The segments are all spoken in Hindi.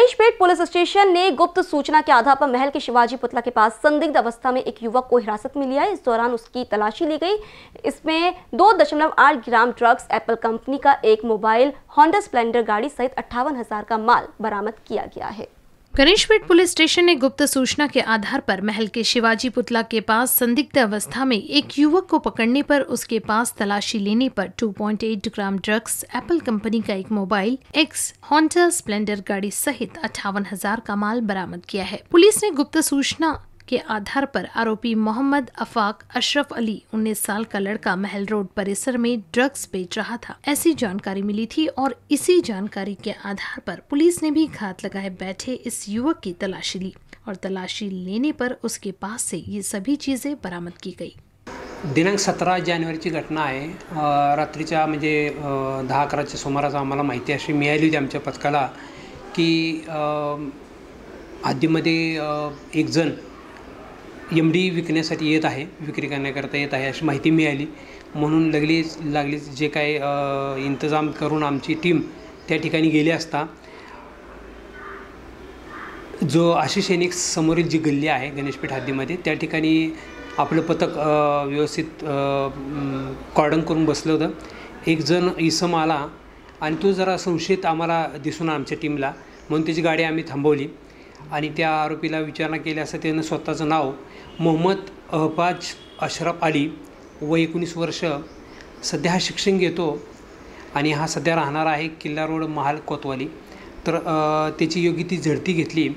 गणेशपेट पुलिस स्टेशन ने गुप्त सूचना के आधार पर महल के शिवाजी पुतला के पास संदिग्ध अवस्था में एक युवक को हिरासत में लिया इस दौरान उसकी तलाशी ली गई इसमें दो दशमलव आठ ग्राम ड्रग्स एप्पल कंपनी का एक मोबाइल होंडा स्प्लेंडर गाड़ी सहित अट्ठावन हजार का माल बरामद किया गया है गणेशपेट पुलिस स्टेशन ने गुप्त सूचना के आधार पर महल के शिवाजी पुतला के पास संदिग्ध अवस्था में एक युवक को पकड़ने पर उसके पास तलाशी लेने पर 2.8 ग्राम ड्रग्स एप्पल कंपनी का एक मोबाइल एक्स हॉन्टर स्प्लेंडर गाड़ी सहित अठावन हजार का माल बरामद किया है पुलिस ने गुप्त सूचना के आधार पर आरोपी मोहम्मद अफाक अशरफ अली उन्नीस साल का लड़का महल रोड परिसर में ड्रग्स बेच रहा था ऐसी जानकारी मिली थी और इसी जानकारी के आधार पर पुलिस ने भी घात लगाए बैठे इस युवक की तलाशी ली और तलाशी लेने पर उसके पास से ये सभी चीजें बरामद की गई दिनांक सत्रह जानेवारी की घटना है रात्रीच्या म्हणजे दहा अकराच्या सुमारास आम्हाला माहिती अशी मिळाली होती पथकाला एक जन एम डी विकण्यासाठी येत आहे विक्री करण्याकरता येत आहे अशी माहिती मिळाली म्हणून लगलीच लागलीच जे काय इंतजाम करून आमची टीम त्या ठिकाणी गेली असता जो आशिष सैनिक समोरील जी गल्ली आहे गणेशपीठ हद्दीमध्ये त्या ठिकाणी आपलं पथक व्यवस्थित कॉर्डन करून बसलं होतं एक जण इसम आला आणि तो जरा संशयित आम्हाला दिसून आमच्या टीमला म्हणून त्याची गाडी आम्ही थांबवली आणि त्या आरोपीला विचारणा केली असता त्यानं स्वतःचं नाव मोहम्मद अहबाज अशरफ अली व एकोणीस वर्ष सध्या हा शिक्षण घेतो आणि हा सध्या राहणारा आहे किल्ला रोड महाल कोतवाली तर त्याची योग्य ती झडती घेतली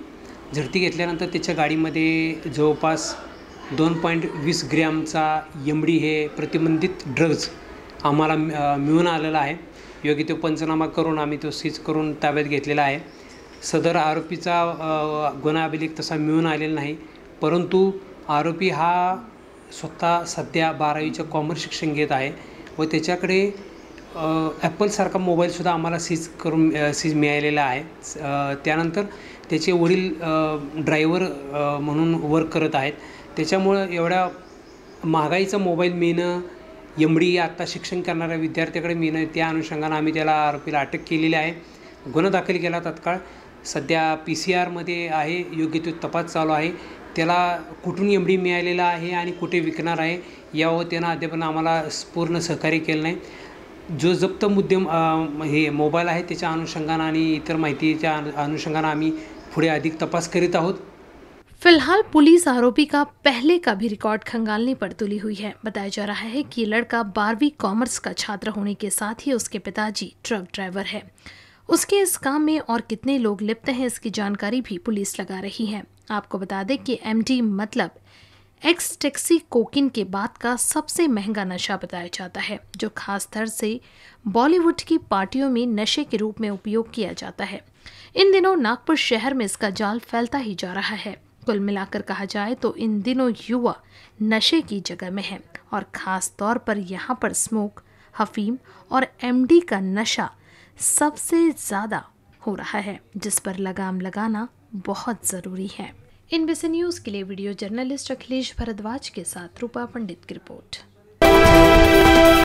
झडती घेतल्यानंतर त्याच्या गाडीमध्ये जवळपास दोन पॉईंट वीस ग्रॅमचा यमडी हे प्रतिबंधित ड्रग्ज आम्हाला मिळून आलेला आहे योग्य तो पंचनामा करून आम्ही तो सीज करून ताब्यात घेतलेला आहे सदर आरोपीचा गुन्हाभिलेख तसा मिळून आलेला नाही परंतु आरोपी हा स्वतः सध्या बारावीचं कॉमर्स शिक्षण घेत आहे व त्याच्याकडे ॲपलसारखा मोबाईलसुद्धा आम्हाला सीज करून सीज मिळालेला आहे त्यानंतर त्याचे वडील ड्रायव्हर म्हणून वर्क करत आहेत त्याच्यामुळं एवढ्या महागाईचा मोबाईल मिळणं यमडी आत्ता शिक्षण करणाऱ्या विद्यार्थ्याकडे मिळणं त्या अनुषंगानं आम्ही त्याला आरोपीला अटक केलेली आहे गुन्हा दाखल केला तत्काळ सध्या पी सी आरमध्ये आहे योग्य तो तपास चालू आहे त्याला कुठून एमडी मिळालेला आहे आणि कुठे विकणार आहे यावर त्यांना अद्यापनं पूर्ण सहकार्य केलं नाही जो जप्त मुद्दे हे मोबाईल आहे त्याच्या अनुषंगानं इतर माहितीच्या अनुषंगानं आम्ही पुढे अधिक तपास करीत आहोत फिलहाल पुलिस आरोपी का पहले का भी रिकॉर्ड खंगालने पर तुली हुई है बताया जा रहा है कि लड़का बारहवीं कॉमर्स का छात्र होने के साथ ही उसके पिताजी ट्रक ड्राइवर है उसके इस काम में और कितने लोग लिप्त हैं इसकी जानकारी भी पुलिस लगा रही है आपको बता दें कि एमडी मतलब एक्स टैक्सी कोकिन के बाद का सबसे महंगा नशा बताया जाता है जो खास तौर से बॉलीवुड की पार्टियों में नशे के रूप में उपयोग किया जाता है इन दिनों नागपुर शहर में इसका जाल फैलता ही जा रहा है कुल मिलाकर कहा जाए तो इन दिनों युवा नशे की जगह में है और ख़ास तौर पर यहाँ पर स्मोक हफीम और एमडी का नशा सबसे ज़्यादा हो रहा है जिस पर लगाम लगाना बहुत ज़रूरी है इन बीसी न्यूज़ के लिए वीडियो जर्नलिस्ट अखिलेश भरद्वाज के साथ रूपा पंडित की रिपोर्ट